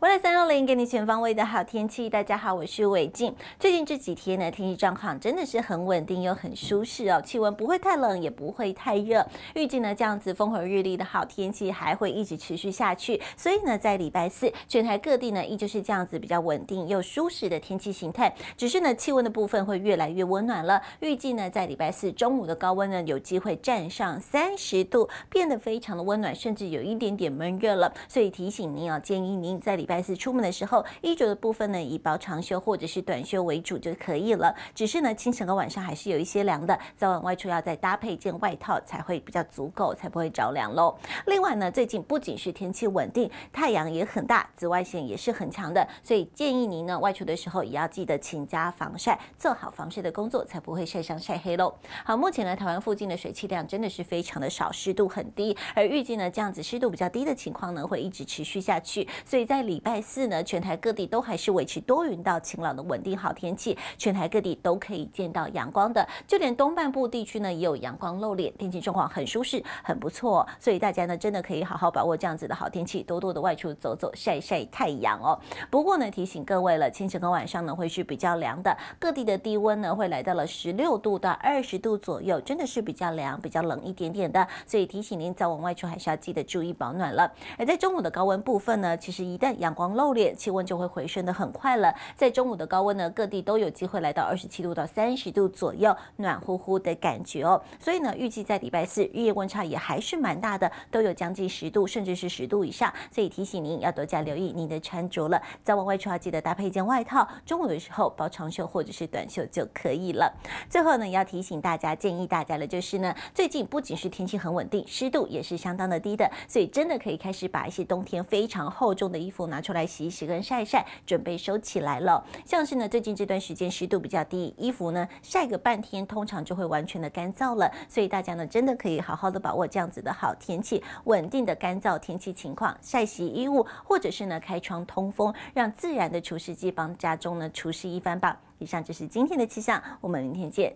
未来三六零给你全方位的好天气。大家好，我是韦静。最近这几天呢，天气状况真的是很稳定又很舒适哦，气温不会太冷，也不会太热。预计呢，这样子风和日丽的好天气还会一直持续下去。所以呢，在礼拜四，全台各地呢，依旧是这样子比较稳定又舒适的天气形态。只是呢，气温的部分会越来越温暖了。预计呢，在礼拜四中午的高温呢，有机会站上三十度，变得非常的温暖，甚至有一点点闷热了。所以提醒您，哦，建议您在礼。白日出门的时候，衣着的部分呢，以薄长袖或者是短袖为主就可以了。只是呢，清晨和晚上还是有一些凉的，早晚外出要再搭配一件外套才会比较足够，才不会着凉喽。另外呢，最近不仅是天气稳定，太阳也很大，紫外线也是很强的，所以建议您呢，外出的时候也要记得勤加防晒，做好防晒的工作，才不会晒伤晒黑喽。好，目前呢，台湾附近的水汽量真的是非常的少，湿度很低，而预计呢，这样子湿度比较低的情况呢，会一直持续下去，所以在里。礼拜四呢，全台各地都还是维持多云到晴朗的稳定好天气，全台各地都可以见到阳光的，就连东半部地区呢也有阳光露脸，天气状况很舒适，很不错。所以大家呢真的可以好好把握这样子的好天气，多多的外出走走，晒晒太阳哦。不过呢，提醒各位了，清晨和晚上呢会是比较凉的，各地的低温呢会来到了十六度到二十度左右，真的是比较凉，比较冷一点点的。所以提醒您早晚外出还是要记得注意保暖了。而在中午的高温部分呢，其实一旦阳阳光露脸，气温就会回升的很快了。在中午的高温呢，各地都有机会来到二十七度到三十度左右，暖乎乎的感觉哦。所以呢，预计在礼拜四，日夜温差也还是蛮大的，都有将近十度，甚至是十度以上。所以提醒您要多加留意您的穿着了。早晚外出要记得搭配一件外套，中午的时候包长袖或者是短袖就可以了。最后呢，要提醒大家，建议大家的就是呢，最近不仅是天气很稳定，湿度也是相当的低的，所以真的可以开始把一些冬天非常厚重的衣服拿。出来洗一洗跟晒一晒，准备收起来了。像是呢，最近这段时间湿度比较低，衣服呢晒个半天，通常就会完全的干燥了。所以大家呢，真的可以好好的把握这样子的好天气，稳定的干燥天气情况，晒洗衣物，或者是呢开窗通风，让自然的除湿机帮家中呢除湿一番吧。以上就是今天的气象，我们明天见。